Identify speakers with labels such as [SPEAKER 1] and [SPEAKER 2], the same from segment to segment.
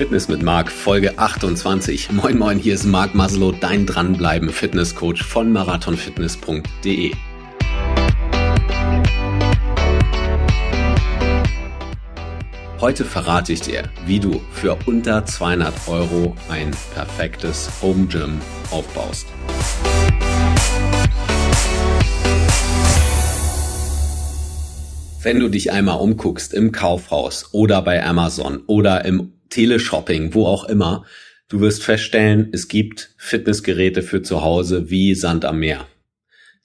[SPEAKER 1] Fitness mit Marc, Folge 28. Moin Moin, hier ist Marc Maslow, dein Dranbleiben Fitnesscoach von marathonfitness.de. Heute verrate ich dir, wie du für unter 200 Euro ein perfektes Home Gym aufbaust. Wenn du dich einmal umguckst im Kaufhaus oder bei Amazon oder im Teleshopping, wo auch immer, du wirst feststellen, es gibt Fitnessgeräte für zu Hause wie Sand am Meer.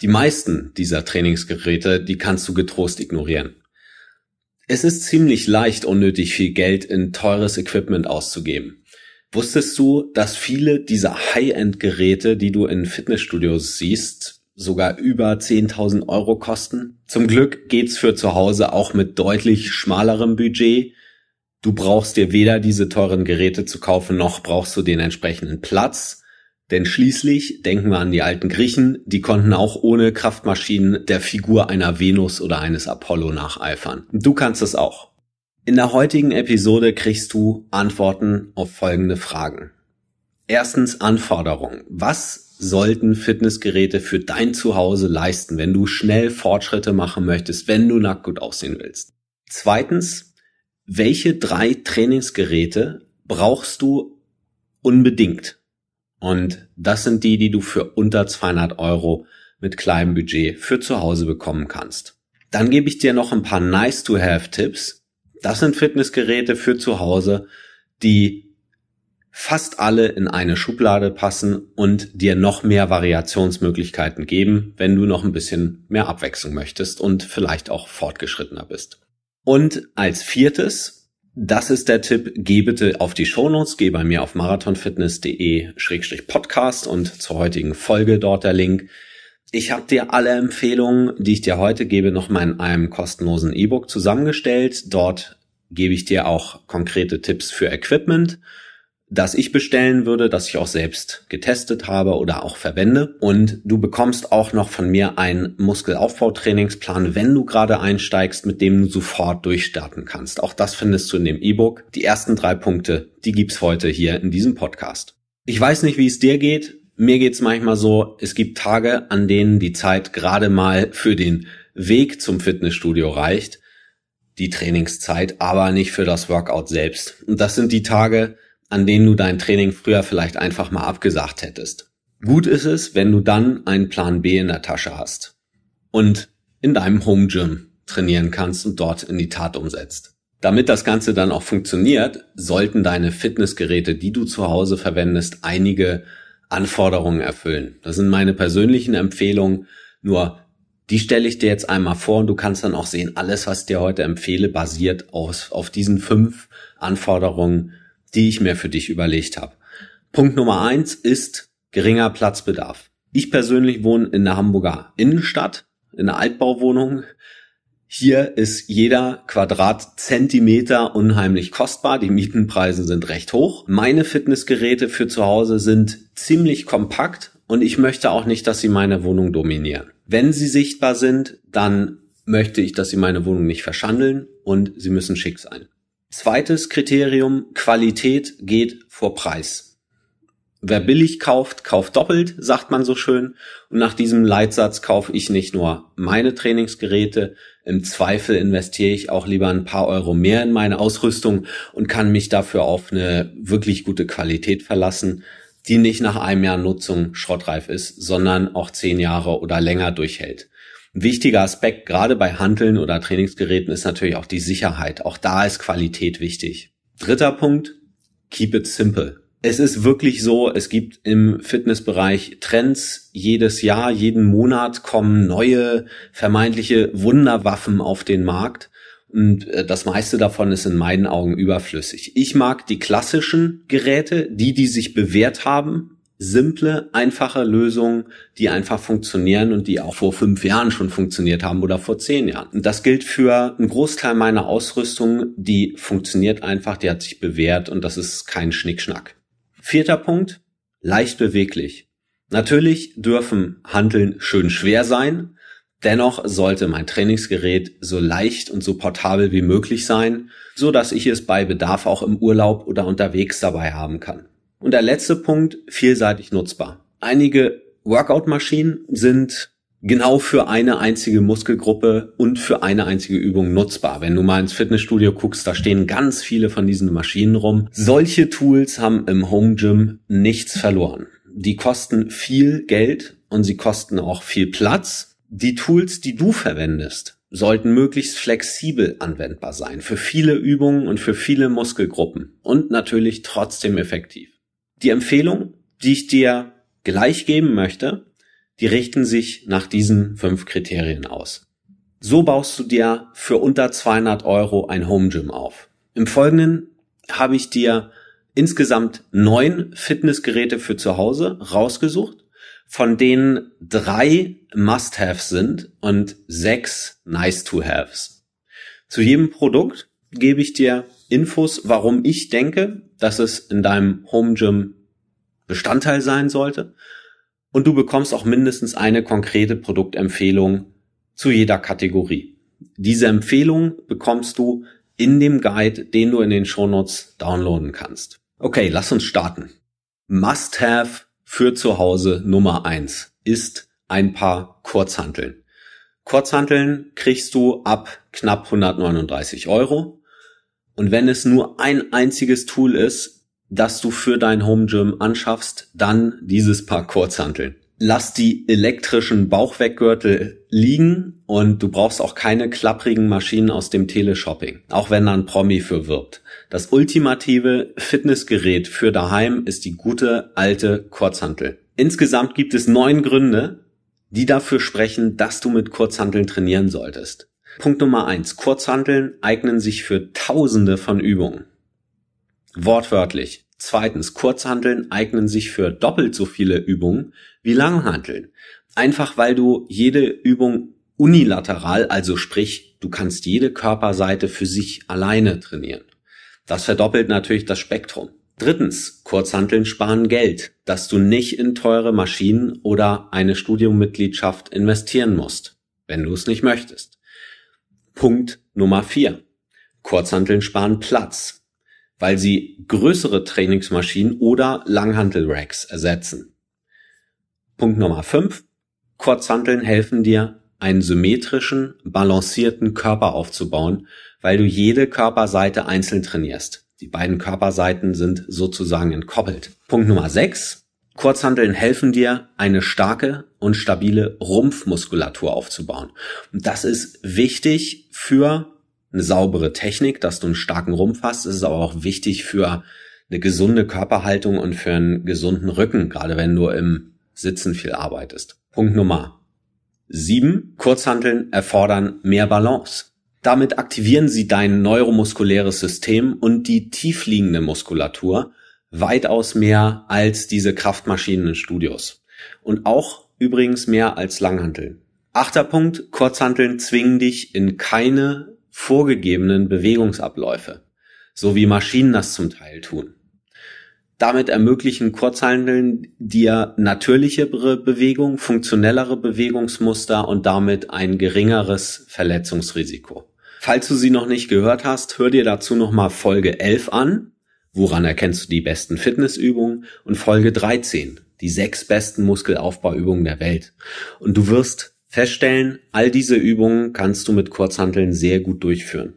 [SPEAKER 1] Die meisten dieser Trainingsgeräte, die kannst du getrost ignorieren. Es ist ziemlich leicht, unnötig viel Geld in teures Equipment auszugeben. Wusstest du, dass viele dieser High-End-Geräte, die du in Fitnessstudios siehst, sogar über 10.000 Euro kosten? Zum Glück geht's für zu Hause auch mit deutlich schmalerem Budget du brauchst dir weder diese teuren Geräte zu kaufen, noch brauchst du den entsprechenden Platz. Denn schließlich denken wir an die alten Griechen, die konnten auch ohne Kraftmaschinen der Figur einer Venus oder eines Apollo nacheifern. Du kannst es auch. In der heutigen Episode kriegst du Antworten auf folgende Fragen. Erstens Anforderungen. Was sollten Fitnessgeräte für dein Zuhause leisten, wenn du schnell Fortschritte machen möchtest, wenn du nackt gut aussehen willst? Zweitens, welche drei Trainingsgeräte brauchst du unbedingt? Und das sind die, die du für unter 200 Euro mit kleinem Budget für zu Hause bekommen kannst. Dann gebe ich dir noch ein paar Nice-to-Have-Tipps. Das sind Fitnessgeräte für zu Hause, die fast alle in eine Schublade passen und dir noch mehr Variationsmöglichkeiten geben, wenn du noch ein bisschen mehr Abwechslung möchtest und vielleicht auch fortgeschrittener bist. Und als viertes, das ist der Tipp, geh bitte auf die Shownotes, geh bei mir auf marathonfitness.de-podcast und zur heutigen Folge dort der Link. Ich habe dir alle Empfehlungen, die ich dir heute gebe, nochmal in einem kostenlosen E-Book zusammengestellt. Dort gebe ich dir auch konkrete Tipps für Equipment das ich bestellen würde, das ich auch selbst getestet habe oder auch verwende. Und du bekommst auch noch von mir einen Muskelaufbautrainingsplan, wenn du gerade einsteigst, mit dem du sofort durchstarten kannst. Auch das findest du in dem E-Book. Die ersten drei Punkte, die gibt's heute hier in diesem Podcast. Ich weiß nicht, wie es dir geht. Mir geht's manchmal so, es gibt Tage, an denen die Zeit gerade mal für den Weg zum Fitnessstudio reicht, die Trainingszeit, aber nicht für das Workout selbst. Und das sind die Tage, an denen du dein Training früher vielleicht einfach mal abgesagt hättest. Gut ist es, wenn du dann einen Plan B in der Tasche hast und in deinem Home Gym trainieren kannst und dort in die Tat umsetzt. Damit das Ganze dann auch funktioniert, sollten deine Fitnessgeräte, die du zu Hause verwendest, einige Anforderungen erfüllen. Das sind meine persönlichen Empfehlungen, nur die stelle ich dir jetzt einmal vor und du kannst dann auch sehen, alles, was ich dir heute empfehle, basiert aus, auf diesen fünf Anforderungen, die ich mir für dich überlegt habe. Punkt Nummer eins ist geringer Platzbedarf. Ich persönlich wohne in der Hamburger Innenstadt, in einer Altbauwohnung. Hier ist jeder Quadratzentimeter unheimlich kostbar. Die Mietenpreise sind recht hoch. Meine Fitnessgeräte für zu Hause sind ziemlich kompakt und ich möchte auch nicht, dass sie meine Wohnung dominieren. Wenn sie sichtbar sind, dann möchte ich, dass sie meine Wohnung nicht verschandeln und sie müssen schick sein. Zweites Kriterium, Qualität geht vor Preis. Wer billig kauft, kauft doppelt, sagt man so schön. Und nach diesem Leitsatz kaufe ich nicht nur meine Trainingsgeräte, im Zweifel investiere ich auch lieber ein paar Euro mehr in meine Ausrüstung und kann mich dafür auf eine wirklich gute Qualität verlassen, die nicht nach einem Jahr Nutzung schrottreif ist, sondern auch zehn Jahre oder länger durchhält wichtiger Aspekt, gerade bei Handeln oder Trainingsgeräten, ist natürlich auch die Sicherheit. Auch da ist Qualität wichtig. Dritter Punkt, keep it simple. Es ist wirklich so, es gibt im Fitnessbereich Trends. Jedes Jahr, jeden Monat kommen neue vermeintliche Wunderwaffen auf den Markt. Und äh, das meiste davon ist in meinen Augen überflüssig. Ich mag die klassischen Geräte, die, die sich bewährt haben, simple, einfache Lösungen, die einfach funktionieren und die auch vor fünf Jahren schon funktioniert haben oder vor zehn Jahren. Und das gilt für einen Großteil meiner Ausrüstung, die funktioniert einfach, die hat sich bewährt und das ist kein Schnickschnack. Vierter Punkt, leicht beweglich. Natürlich dürfen Handeln schön schwer sein, dennoch sollte mein Trainingsgerät so leicht und so portabel wie möglich sein, so dass ich es bei Bedarf auch im Urlaub oder unterwegs dabei haben kann. Und der letzte Punkt, vielseitig nutzbar. Einige Workout-Maschinen sind genau für eine einzige Muskelgruppe und für eine einzige Übung nutzbar. Wenn du mal ins Fitnessstudio guckst, da stehen ganz viele von diesen Maschinen rum. Solche Tools haben im Home Gym nichts verloren. Die kosten viel Geld und sie kosten auch viel Platz. Die Tools, die du verwendest, sollten möglichst flexibel anwendbar sein für viele Übungen und für viele Muskelgruppen und natürlich trotzdem effektiv. Die Empfehlung, die ich dir gleich geben möchte, die richten sich nach diesen fünf Kriterien aus. So baust du dir für unter 200 Euro ein Home Gym auf. Im Folgenden habe ich dir insgesamt neun Fitnessgeräte für zu Hause rausgesucht, von denen drei Must-Haves sind und sechs Nice-to-Haves. Zu jedem Produkt gebe ich dir Infos, warum ich denke, dass es in deinem Home Gym Bestandteil sein sollte. Und du bekommst auch mindestens eine konkrete Produktempfehlung zu jeder Kategorie. Diese Empfehlung bekommst du in dem Guide, den du in den Show Notes downloaden kannst. Okay, lass uns starten. Must-have für zu Hause Nummer eins ist ein paar Kurzhanteln. Kurzhanteln kriegst du ab knapp 139 Euro. Und wenn es nur ein einziges Tool ist, das du für dein Home Gym anschaffst, dann dieses Paar Kurzhanteln. Lass die elektrischen Bauchweggürtel liegen und du brauchst auch keine klapprigen Maschinen aus dem Teleshopping, auch wenn da ein Promi für wirbt. Das ultimative Fitnessgerät für daheim ist die gute alte Kurzhantel. Insgesamt gibt es neun Gründe, die dafür sprechen, dass du mit Kurzhanteln trainieren solltest. Punkt Nummer eins: Kurzhanteln eignen sich für tausende von Übungen. Wortwörtlich. Zweitens, Kurzhanteln eignen sich für doppelt so viele Übungen wie Langhanteln. Einfach weil du jede Übung unilateral, also sprich, du kannst jede Körperseite für sich alleine trainieren. Das verdoppelt natürlich das Spektrum. Drittens, Kurzhanteln sparen Geld, dass du nicht in teure Maschinen oder eine Studiummitgliedschaft investieren musst, wenn du es nicht möchtest. Punkt Nummer 4. Kurzhanteln sparen Platz, weil sie größere Trainingsmaschinen oder Langhantel-Racks ersetzen. Punkt Nummer 5. Kurzhanteln helfen dir, einen symmetrischen, balancierten Körper aufzubauen, weil du jede Körperseite einzeln trainierst. Die beiden Körperseiten sind sozusagen entkoppelt. Punkt Nummer 6. Kurzhanteln helfen dir, eine starke und stabile Rumpfmuskulatur aufzubauen. Und das ist wichtig für eine saubere Technik, dass du einen starken Rumpf hast. Es ist aber auch wichtig für eine gesunde Körperhaltung und für einen gesunden Rücken, gerade wenn du im Sitzen viel arbeitest. Punkt Nummer sieben: Kurzhanteln erfordern mehr Balance. Damit aktivieren sie dein neuromuskuläres System und die tiefliegende Muskulatur, weitaus mehr als diese Kraftmaschinen in Studios. Und auch übrigens mehr als Langhanteln. Achter Punkt, Kurzhanteln zwingen dich in keine vorgegebenen Bewegungsabläufe, so wie Maschinen das zum Teil tun. Damit ermöglichen Kurzhanteln dir natürlichere Bewegung, funktionellere Bewegungsmuster und damit ein geringeres Verletzungsrisiko. Falls du sie noch nicht gehört hast, hör dir dazu nochmal Folge 11 an. Woran erkennst du die besten Fitnessübungen? Und Folge 13, die sechs besten Muskelaufbauübungen der Welt. Und du wirst feststellen, all diese Übungen kannst du mit Kurzhanteln sehr gut durchführen.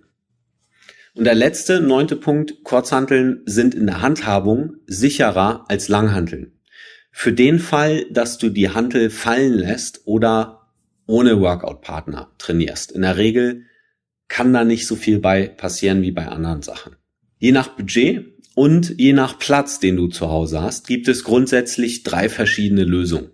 [SPEAKER 1] Und der letzte, neunte Punkt, Kurzhanteln sind in der Handhabung sicherer als Langhanteln. Für den Fall, dass du die Hantel fallen lässt oder ohne Workout-Partner trainierst. In der Regel kann da nicht so viel bei passieren wie bei anderen Sachen. Je nach Budget und je nach Platz, den du zu Hause hast, gibt es grundsätzlich drei verschiedene Lösungen,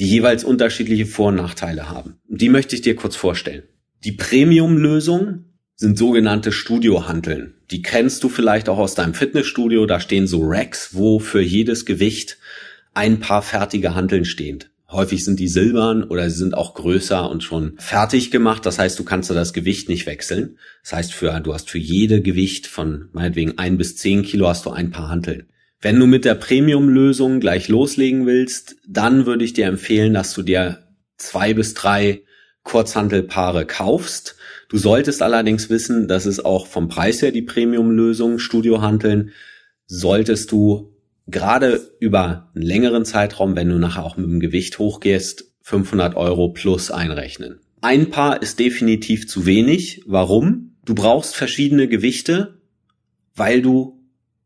[SPEAKER 1] die jeweils unterschiedliche Vor- und Nachteile haben. Die möchte ich dir kurz vorstellen. Die Premium-Lösung sind sogenannte Studio-Hanteln. Die kennst du vielleicht auch aus deinem Fitnessstudio. Da stehen so Racks, wo für jedes Gewicht ein paar fertige Handeln stehen. Häufig sind die silbern oder sie sind auch größer und schon fertig gemacht. Das heißt, du kannst da das Gewicht nicht wechseln. Das heißt, für, du hast für jede Gewicht von meinetwegen ein bis zehn Kilo hast du ein paar Hanteln. Wenn du mit der Premium-Lösung gleich loslegen willst, dann würde ich dir empfehlen, dass du dir zwei bis drei Kurzhantelpaare kaufst. Du solltest allerdings wissen, dass es auch vom Preis her die Premium-Lösung Studiohanteln solltest du gerade über einen längeren Zeitraum, wenn du nachher auch mit dem Gewicht hochgehst, 500 Euro plus einrechnen. Ein Paar ist definitiv zu wenig. Warum? Du brauchst verschiedene Gewichte, weil du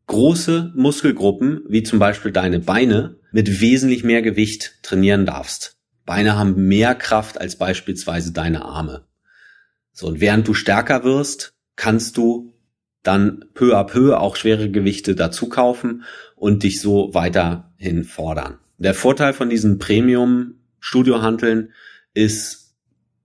[SPEAKER 1] große Muskelgruppen, wie zum Beispiel deine Beine, mit wesentlich mehr Gewicht trainieren darfst. Beine haben mehr Kraft als beispielsweise deine Arme. So, und während du stärker wirst, kannst du dann peu à peu auch schwere Gewichte dazu kaufen und dich so weiterhin fordern. Der Vorteil von diesen Premium-Studio-Handeln ist,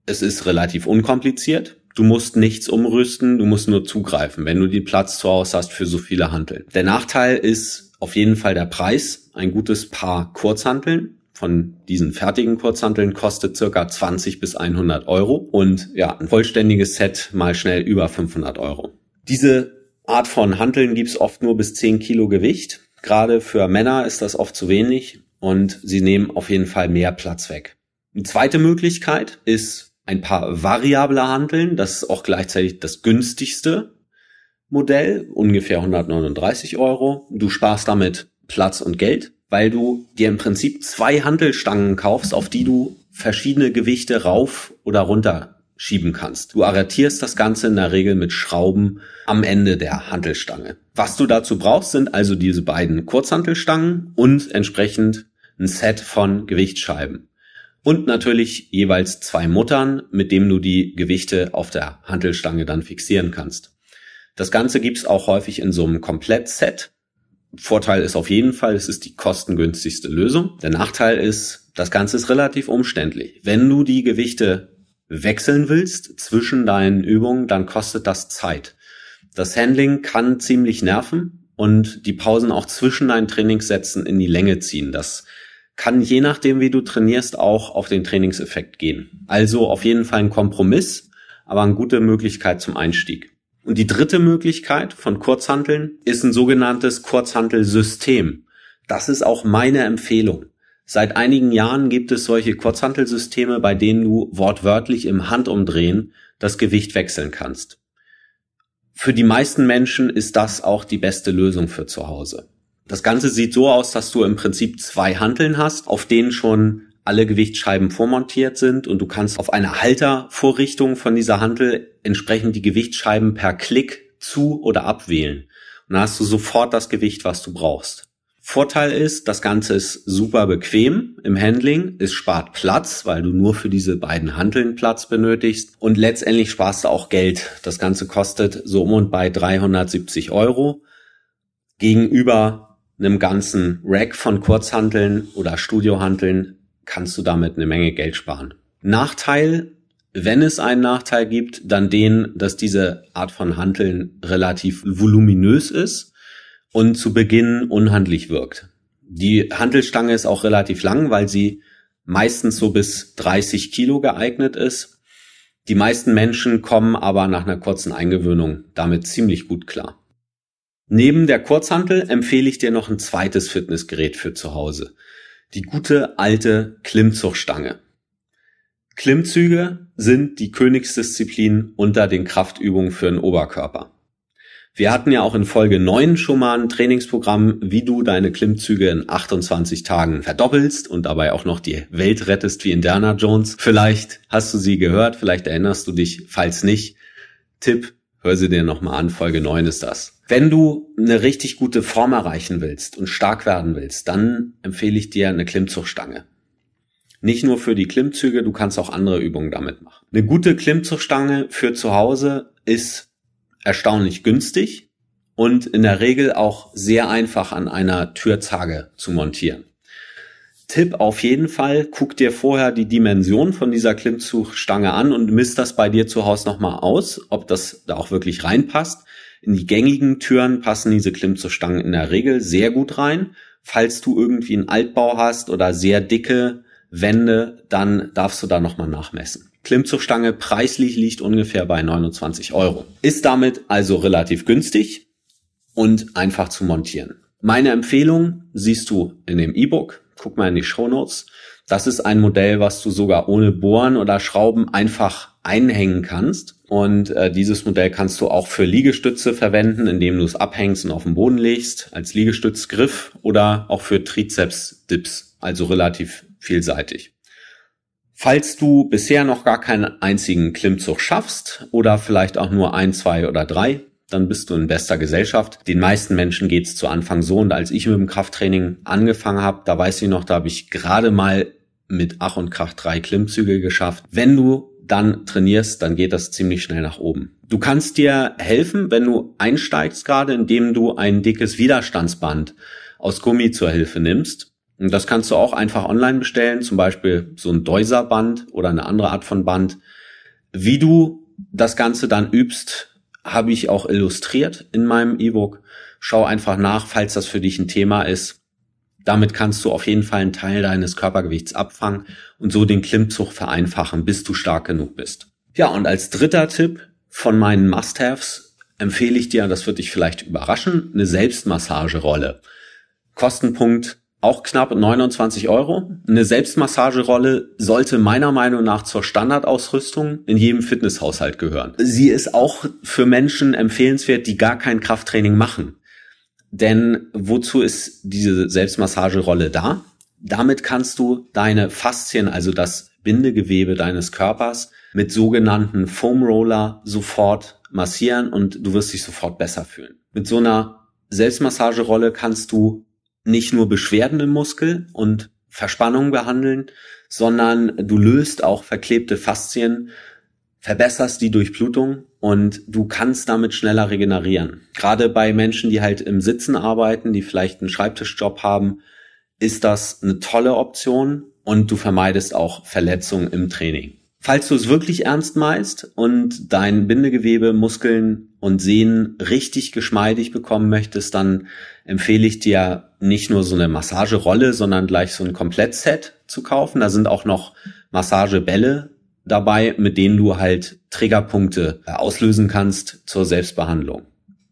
[SPEAKER 1] es ist relativ unkompliziert. Du musst nichts umrüsten, du musst nur zugreifen, wenn du die Platz zu Hause hast für so viele Handeln. Der Nachteil ist auf jeden Fall der Preis. Ein gutes Paar Kurzhanteln von diesen fertigen Kurzhanteln kostet circa 20 bis 100 Euro und ja, ein vollständiges Set mal schnell über 500 Euro. Diese Art von Hanteln gibt's oft nur bis 10 Kilo Gewicht. Gerade für Männer ist das oft zu wenig und sie nehmen auf jeden Fall mehr Platz weg. Eine zweite Möglichkeit ist ein paar variabler Handeln. Das ist auch gleichzeitig das günstigste Modell, ungefähr 139 Euro. Du sparst damit Platz und Geld, weil du dir im Prinzip zwei Handelstangen kaufst, auf die du verschiedene Gewichte rauf oder runter schieben kannst. Du arretierst das Ganze in der Regel mit Schrauben am Ende der Hantelstange. Was du dazu brauchst, sind also diese beiden Kurzhantelstangen und entsprechend ein Set von Gewichtsscheiben. Und natürlich jeweils zwei Muttern, mit dem du die Gewichte auf der Hantelstange dann fixieren kannst. Das Ganze gibt's auch häufig in so einem Komplettset. Vorteil ist auf jeden Fall, es ist die kostengünstigste Lösung. Der Nachteil ist, das Ganze ist relativ umständlich. Wenn du die Gewichte wechseln willst zwischen deinen Übungen, dann kostet das Zeit. Das Handling kann ziemlich nerven und die Pausen auch zwischen deinen Trainingssätzen in die Länge ziehen. Das kann je nachdem, wie du trainierst, auch auf den Trainingseffekt gehen. Also auf jeden Fall ein Kompromiss, aber eine gute Möglichkeit zum Einstieg. Und die dritte Möglichkeit von Kurzhanteln ist ein sogenanntes Kurzhantelsystem. Das ist auch meine Empfehlung. Seit einigen Jahren gibt es solche Kurzhantelsysteme, bei denen du wortwörtlich im Handumdrehen das Gewicht wechseln kannst. Für die meisten Menschen ist das auch die beste Lösung für zu Hause. Das Ganze sieht so aus, dass du im Prinzip zwei Hanteln hast, auf denen schon alle Gewichtsscheiben vormontiert sind und du kannst auf einer Haltervorrichtung von dieser Hantel entsprechend die Gewichtsscheiben per Klick zu oder abwählen. Und dann hast du sofort das Gewicht, was du brauchst. Vorteil ist, das Ganze ist super bequem im Handling, es spart Platz, weil du nur für diese beiden Handeln Platz benötigst und letztendlich sparst du auch Geld. Das Ganze kostet so um und bei 370 Euro gegenüber einem ganzen Rack von Kurzhandeln oder Studiohandeln kannst du damit eine Menge Geld sparen. Nachteil, wenn es einen Nachteil gibt, dann den, dass diese Art von Handeln relativ voluminös ist und zu Beginn unhandlich wirkt. Die Handelstange ist auch relativ lang, weil sie meistens so bis 30 Kilo geeignet ist. Die meisten Menschen kommen aber nach einer kurzen Eingewöhnung damit ziemlich gut klar. Neben der Kurzhantel empfehle ich dir noch ein zweites Fitnessgerät für zu Hause. Die gute alte Klimmzugstange. Klimmzüge sind die Königsdisziplin unter den Kraftübungen für den Oberkörper. Wir hatten ja auch in Folge 9 schon mal ein Trainingsprogramm, wie du deine Klimmzüge in 28 Tagen verdoppelst und dabei auch noch die Welt rettest wie Indiana Jones. Vielleicht hast du sie gehört, vielleicht erinnerst du dich, falls nicht. Tipp, hör sie dir nochmal an, Folge 9 ist das. Wenn du eine richtig gute Form erreichen willst und stark werden willst, dann empfehle ich dir eine Klimmzugstange. Nicht nur für die Klimmzüge, du kannst auch andere Übungen damit machen. Eine gute Klimmzugstange für zu Hause ist erstaunlich günstig und in der Regel auch sehr einfach an einer Türzage zu montieren. Tipp auf jeden Fall, guck dir vorher die Dimension von dieser Klimmzugstange an und misst das bei dir zu Hause nochmal aus, ob das da auch wirklich reinpasst. In die gängigen Türen passen diese Klimmzugstangen in der Regel sehr gut rein. Falls du irgendwie einen Altbau hast oder sehr dicke Wände, dann darfst du da nochmal nachmessen. Klimmzugstange preislich liegt ungefähr bei 29 Euro. Ist damit also relativ günstig und einfach zu montieren. Meine Empfehlung siehst du in dem E-Book. Guck mal in die Show Notes. Das ist ein Modell, was du sogar ohne Bohren oder Schrauben einfach einhängen kannst. Und äh, dieses Modell kannst du auch für Liegestütze verwenden, indem du es abhängst und auf den Boden legst, als Liegestützgriff oder auch für Trizeps-Dips, also relativ vielseitig. Falls du bisher noch gar keinen einzigen Klimmzug schaffst oder vielleicht auch nur ein, zwei oder drei, dann bist du in bester Gesellschaft. Den meisten Menschen geht's zu Anfang so. Und als ich mit dem Krafttraining angefangen habe, da weiß ich noch, da habe ich gerade mal mit Ach und Krach drei Klimmzüge geschafft. Wenn du dann trainierst, dann geht das ziemlich schnell nach oben. Du kannst dir helfen, wenn du einsteigst gerade, indem du ein dickes Widerstandsband aus Gummi zur Hilfe nimmst und das kannst du auch einfach online bestellen, zum Beispiel so ein Deuser-Band oder eine andere Art von Band. Wie du das Ganze dann übst, habe ich auch illustriert in meinem E-Book. Schau einfach nach, falls das für dich ein Thema ist. Damit kannst du auf jeden Fall einen Teil deines Körpergewichts abfangen und so den Klimmzug vereinfachen, bis du stark genug bist. Ja, und als dritter Tipp von meinen Must-Haves empfehle ich dir, das wird dich vielleicht überraschen, eine Selbstmassagerolle. Kostenpunkt auch knapp 29 Euro. Eine Selbstmassagerolle sollte meiner Meinung nach zur Standardausrüstung in jedem Fitnesshaushalt gehören. Sie ist auch für Menschen empfehlenswert, die gar kein Krafttraining machen. Denn wozu ist diese Selbstmassagerolle da? Damit kannst du deine Faszien, also das Bindegewebe deines Körpers, mit sogenannten Foam Roller sofort massieren und du wirst dich sofort besser fühlen. Mit so einer Selbstmassagerolle kannst du nicht nur Beschwerden im Muskel und Verspannung behandeln, sondern du löst auch verklebte Faszien, verbesserst die Durchblutung und du kannst damit schneller regenerieren. Gerade bei Menschen, die halt im Sitzen arbeiten, die vielleicht einen Schreibtischjob haben, ist das eine tolle Option und du vermeidest auch Verletzungen im Training. Falls du es wirklich ernst meinst und dein Bindegewebe, Muskeln und Sehnen richtig geschmeidig bekommen möchtest, dann empfehle ich dir nicht nur so eine Massagerolle, sondern gleich so ein Komplettset zu kaufen. Da sind auch noch Massagebälle dabei, mit denen du halt Triggerpunkte äh, auslösen kannst zur Selbstbehandlung.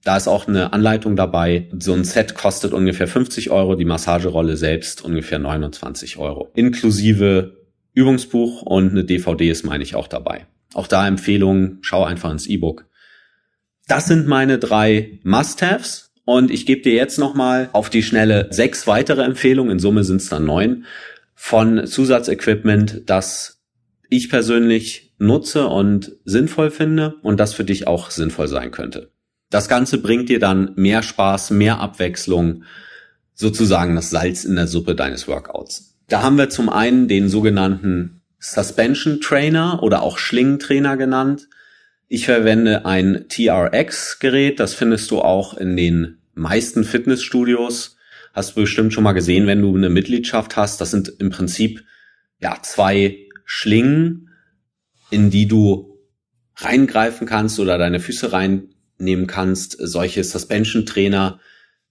[SPEAKER 1] Da ist auch eine Anleitung dabei. So ein Set kostet ungefähr 50 Euro, die Massagerolle selbst ungefähr 29 Euro. Inklusive Übungsbuch und eine DVD ist, meine ich, auch dabei. Auch da Empfehlungen, schau einfach ins E-Book das sind meine drei Must-Haves. Und ich gebe dir jetzt nochmal auf die Schnelle sechs weitere Empfehlungen, in Summe sind es dann neun, von Zusatzequipment, das ich persönlich nutze und sinnvoll finde und das für dich auch sinnvoll sein könnte. Das Ganze bringt dir dann mehr Spaß, mehr Abwechslung, sozusagen das Salz in der Suppe deines Workouts. Da haben wir zum einen den sogenannten Suspension Trainer oder auch Schlingentrainer genannt. Ich verwende ein TRX-Gerät, das findest du auch in den meisten Fitnessstudios. Hast du bestimmt schon mal gesehen, wenn du eine Mitgliedschaft hast. Das sind im Prinzip ja zwei Schlingen, in die du reingreifen kannst oder deine Füße reinnehmen kannst. Solche Suspension-Trainer,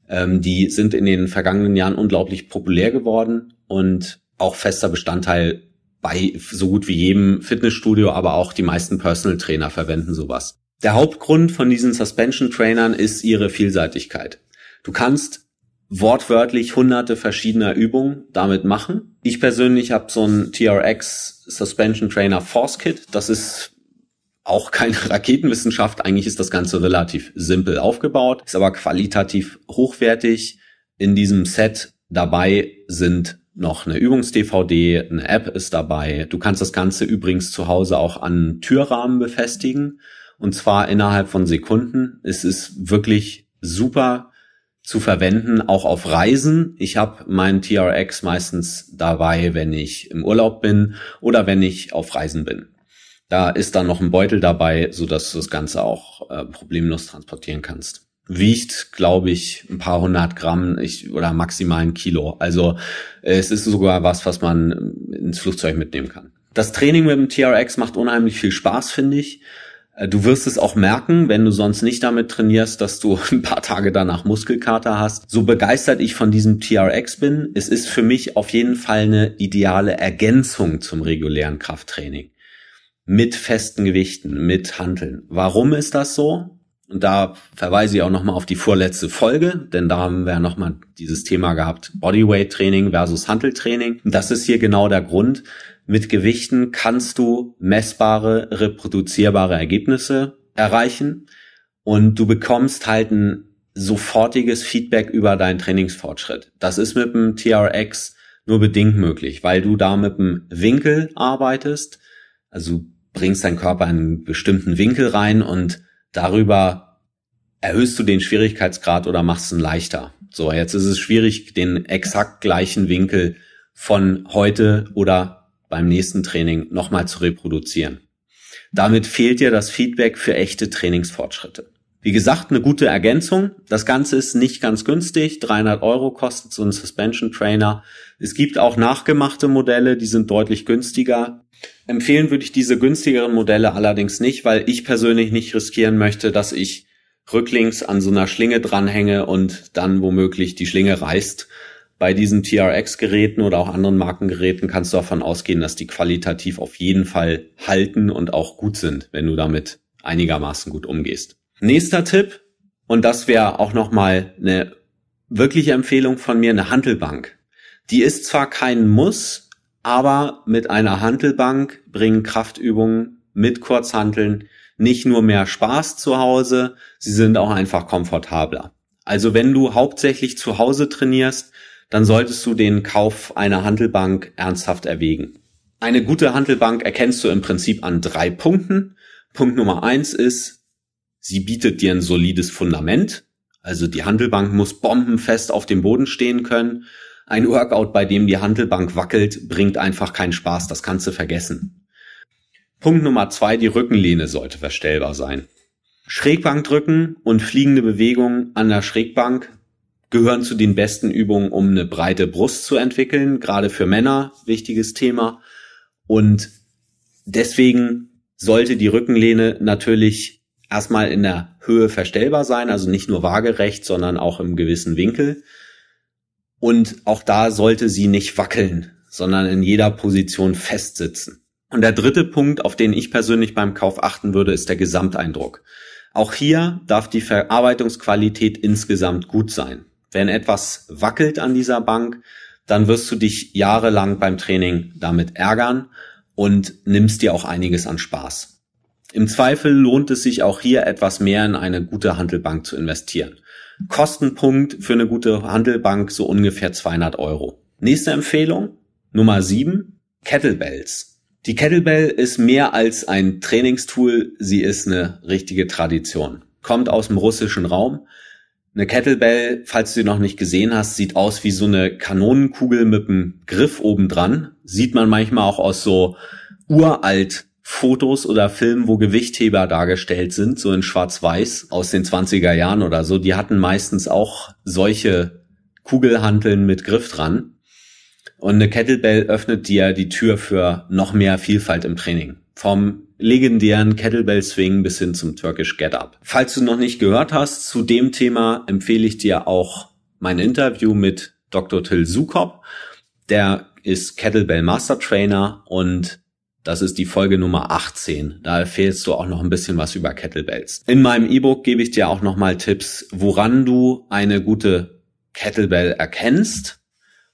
[SPEAKER 1] ähm, die sind in den vergangenen Jahren unglaublich populär geworden und auch fester Bestandteil bei so gut wie jedem Fitnessstudio, aber auch die meisten Personal Trainer verwenden sowas. Der Hauptgrund von diesen Suspension Trainern ist ihre Vielseitigkeit. Du kannst wortwörtlich hunderte verschiedener Übungen damit machen. Ich persönlich habe so einen TRX Suspension Trainer Force Kit. Das ist auch keine Raketenwissenschaft. Eigentlich ist das Ganze relativ simpel aufgebaut, ist aber qualitativ hochwertig. In diesem Set dabei sind noch eine Übungs-DVD, eine App ist dabei. Du kannst das Ganze übrigens zu Hause auch an Türrahmen befestigen und zwar innerhalb von Sekunden. Es ist wirklich super zu verwenden, auch auf Reisen. Ich habe meinen TRX meistens dabei, wenn ich im Urlaub bin oder wenn ich auf Reisen bin. Da ist dann noch ein Beutel dabei, so dass du das Ganze auch äh, problemlos transportieren kannst wiegt, glaube ich, ein paar hundert Gramm ich, oder maximal ein Kilo. Also äh, es ist sogar was, was man äh, ins Flugzeug mitnehmen kann. Das Training mit dem TRX macht unheimlich viel Spaß, finde ich. Äh, du wirst es auch merken, wenn du sonst nicht damit trainierst, dass du ein paar Tage danach Muskelkater hast. So begeistert ich von diesem TRX bin, es ist für mich auf jeden Fall eine ideale Ergänzung zum regulären Krafttraining. Mit festen Gewichten, mit Handeln. Warum ist das so? Und da verweise ich auch nochmal auf die vorletzte Folge, denn da haben wir nochmal dieses Thema gehabt, Bodyweight Training versus Handeltraining. Das ist hier genau der Grund. Mit Gewichten kannst du messbare, reproduzierbare Ergebnisse erreichen und du bekommst halt ein sofortiges Feedback über deinen Trainingsfortschritt. Das ist mit dem TRX nur bedingt möglich, weil du da mit dem Winkel arbeitest, also bringst deinen Körper in einen bestimmten Winkel rein und darüber erhöhst du den Schwierigkeitsgrad oder machst ihn leichter. So, jetzt ist es schwierig, den exakt gleichen Winkel von heute oder beim nächsten Training nochmal zu reproduzieren. Damit fehlt dir das Feedback für echte Trainingsfortschritte. Wie gesagt, eine gute Ergänzung. Das Ganze ist nicht ganz günstig. 300 Euro kostet so ein Suspension Trainer. Es gibt auch nachgemachte Modelle, die sind deutlich günstiger. Empfehlen würde ich diese günstigeren Modelle allerdings nicht, weil ich persönlich nicht riskieren möchte, dass ich rücklings an so einer Schlinge dranhänge und dann womöglich die Schlinge reißt. Bei diesen TRX-Geräten oder auch anderen Markengeräten kannst du davon ausgehen, dass die qualitativ auf jeden Fall halten und auch gut sind, wenn du damit einigermaßen gut umgehst. Nächster Tipp, und das wäre auch nochmal eine wirkliche Empfehlung von mir, eine Handelbank. Die ist zwar kein Muss, aber mit einer Handelbank bringen Kraftübungen mit Kurzhanteln nicht nur mehr Spaß zu Hause, sie sind auch einfach komfortabler. Also wenn du hauptsächlich zu Hause trainierst, dann solltest du den Kauf einer Handelbank ernsthaft erwägen. Eine gute Handelbank erkennst du im Prinzip an drei Punkten. Punkt Nummer eins ist, Sie bietet dir ein solides Fundament. Also die Handelbank muss bombenfest auf dem Boden stehen können. Ein Workout, bei dem die Handelbank wackelt, bringt einfach keinen Spaß. Das kannst du vergessen. Punkt Nummer zwei, die Rückenlehne sollte verstellbar sein. Schrägbankdrücken und fliegende Bewegungen an der Schrägbank gehören zu den besten Übungen, um eine breite Brust zu entwickeln, gerade für Männer, wichtiges Thema. Und deswegen sollte die Rückenlehne natürlich erstmal in der Höhe verstellbar sein, also nicht nur waagerecht, sondern auch im gewissen Winkel. Und auch da sollte sie nicht wackeln, sondern in jeder Position festsitzen. Und der dritte Punkt, auf den ich persönlich beim Kauf achten würde, ist der Gesamteindruck. Auch hier darf die Verarbeitungsqualität insgesamt gut sein. Wenn etwas wackelt an dieser Bank, dann wirst du dich jahrelang beim Training damit ärgern und nimmst dir auch einiges an Spaß. Im Zweifel lohnt es sich auch hier etwas mehr in eine gute Handelbank zu investieren. Kostenpunkt für eine gute Handelbank so ungefähr 200 Euro. Nächste Empfehlung, Nummer 7, Kettlebells. Die Kettlebell ist mehr als ein Trainingstool, sie ist eine richtige Tradition. Kommt aus dem russischen Raum. Eine Kettlebell, falls du sie noch nicht gesehen hast, sieht aus wie so eine Kanonenkugel mit einem Griff oben dran. Sieht man manchmal auch aus so uralt Fotos oder Filmen, wo Gewichtheber dargestellt sind, so in Schwarz-Weiß aus den 20er Jahren oder so, die hatten meistens auch solche Kugelhanteln mit Griff dran. Und eine Kettlebell öffnet dir die Tür für noch mehr Vielfalt im Training. Vom legendären Kettlebell Swing bis hin zum Turkish Get Up. Falls du noch nicht gehört hast, zu dem Thema empfehle ich dir auch mein Interview mit Dr. Till Sukop. Der ist Kettlebell Master Trainer und das ist die Folge Nummer 18. Da erfährst du auch noch ein bisschen was über Kettlebells. In meinem E-Book gebe ich dir auch nochmal Tipps, woran du eine gute Kettlebell erkennst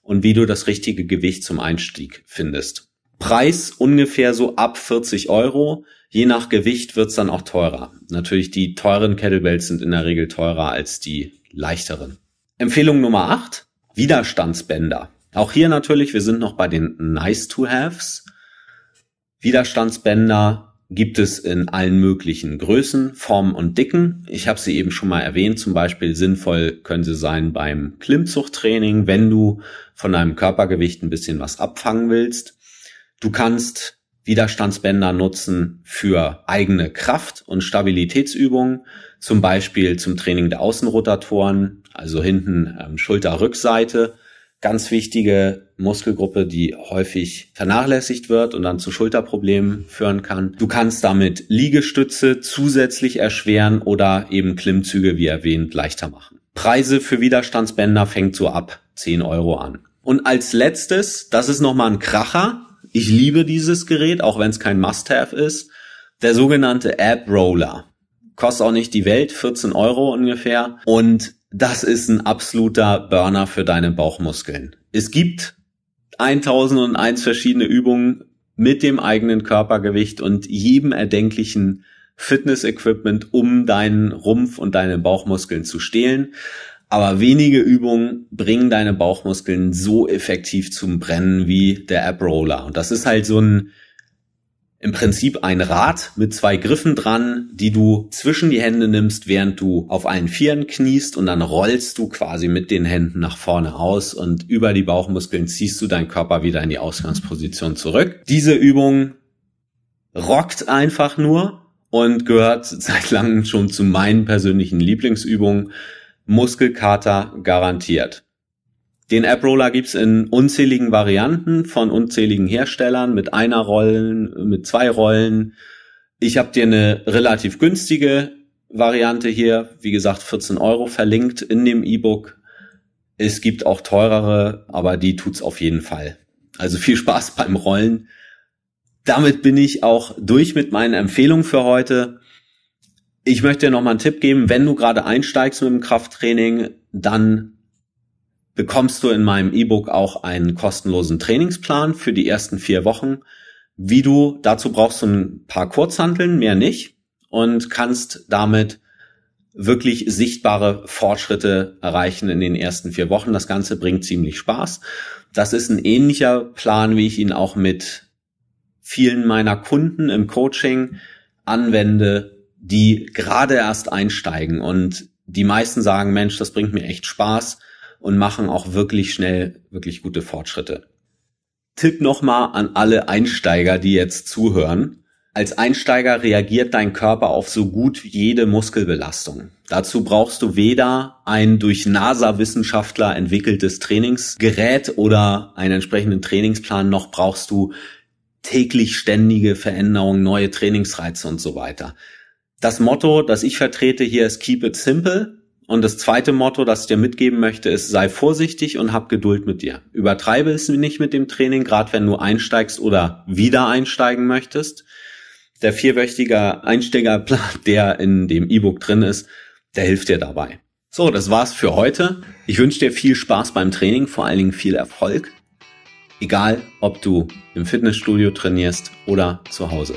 [SPEAKER 1] und wie du das richtige Gewicht zum Einstieg findest. Preis ungefähr so ab 40 Euro. Je nach Gewicht wird's dann auch teurer. Natürlich die teuren Kettlebells sind in der Regel teurer als die leichteren. Empfehlung Nummer 8. Widerstandsbänder. Auch hier natürlich, wir sind noch bei den Nice to Haves. Widerstandsbänder gibt es in allen möglichen Größen, Formen und Dicken. Ich habe sie eben schon mal erwähnt, zum Beispiel sinnvoll können sie sein beim Klimmzuchttraining, wenn du von deinem Körpergewicht ein bisschen was abfangen willst. Du kannst Widerstandsbänder nutzen für eigene Kraft- und Stabilitätsübungen, zum Beispiel zum Training der Außenrotatoren, also hinten ähm, schulter Ganz wichtige Muskelgruppe, die häufig vernachlässigt wird und dann zu Schulterproblemen führen kann. Du kannst damit Liegestütze zusätzlich erschweren oder eben Klimmzüge, wie erwähnt, leichter machen. Preise für Widerstandsbänder fängt so ab 10 Euro an. Und als letztes, das ist nochmal ein Kracher. Ich liebe dieses Gerät, auch wenn es kein Must-Have ist. Der sogenannte App Roller. Kostet auch nicht die Welt, 14 Euro ungefähr. Und das ist ein absoluter Burner für deine Bauchmuskeln. Es gibt 1001 verschiedene Übungen mit dem eigenen Körpergewicht und jedem erdenklichen Fitness-Equipment, um deinen Rumpf und deine Bauchmuskeln zu stehlen. Aber wenige Übungen bringen deine Bauchmuskeln so effektiv zum Brennen wie der App roller Und das ist halt so ein im Prinzip ein Rad mit zwei Griffen dran, die du zwischen die Hände nimmst, während du auf allen Vieren kniest und dann rollst du quasi mit den Händen nach vorne aus und über die Bauchmuskeln ziehst du deinen Körper wieder in die Ausgangsposition zurück. Diese Übung rockt einfach nur und gehört seit langem schon zu meinen persönlichen Lieblingsübungen. Muskelkater garantiert. Den App-Roller gibt's in unzähligen Varianten von unzähligen Herstellern mit einer Rollen, mit zwei Rollen. Ich habe dir eine relativ günstige Variante hier, wie gesagt, 14 Euro verlinkt in dem E-Book. Es gibt auch teurere, aber die tut's auf jeden Fall. Also viel Spaß beim Rollen. Damit bin ich auch durch mit meinen Empfehlungen für heute. Ich möchte dir nochmal einen Tipp geben, wenn du gerade einsteigst mit dem Krafttraining, dann bekommst du in meinem E-Book auch einen kostenlosen Trainingsplan für die ersten vier Wochen. Wie du, dazu brauchst du ein paar Kurzhanteln, mehr nicht und kannst damit wirklich sichtbare Fortschritte erreichen in den ersten vier Wochen. Das Ganze bringt ziemlich Spaß. Das ist ein ähnlicher Plan, wie ich ihn auch mit vielen meiner Kunden im Coaching anwende, die gerade erst einsteigen und die meisten sagen, Mensch, das bringt mir echt Spaß und machen auch wirklich schnell wirklich gute Fortschritte. Tipp nochmal an alle Einsteiger, die jetzt zuhören. Als Einsteiger reagiert dein Körper auf so gut wie jede Muskelbelastung. Dazu brauchst du weder ein durch NASA-Wissenschaftler entwickeltes Trainingsgerät oder einen entsprechenden Trainingsplan, noch brauchst du täglich ständige Veränderungen, neue Trainingsreize und so weiter. Das Motto, das ich vertrete hier ist Keep it simple. Und das zweite Motto, das ich dir mitgeben möchte, ist, sei vorsichtig und hab Geduld mit dir. Übertreibe es nicht mit dem Training, gerade wenn du einsteigst oder wieder einsteigen möchtest. Der vierwöchige Einsteigerplan, der in dem E-Book drin ist, der hilft dir dabei. So, das war's für heute. Ich wünsche dir viel Spaß beim Training, vor allen Dingen viel Erfolg. Egal, ob du im Fitnessstudio trainierst oder zu Hause.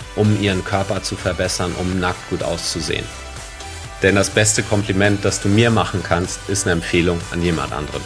[SPEAKER 1] um ihren Körper zu verbessern, um nackt gut auszusehen. Denn das beste Kompliment, das du mir machen kannst, ist eine Empfehlung an jemand anderen.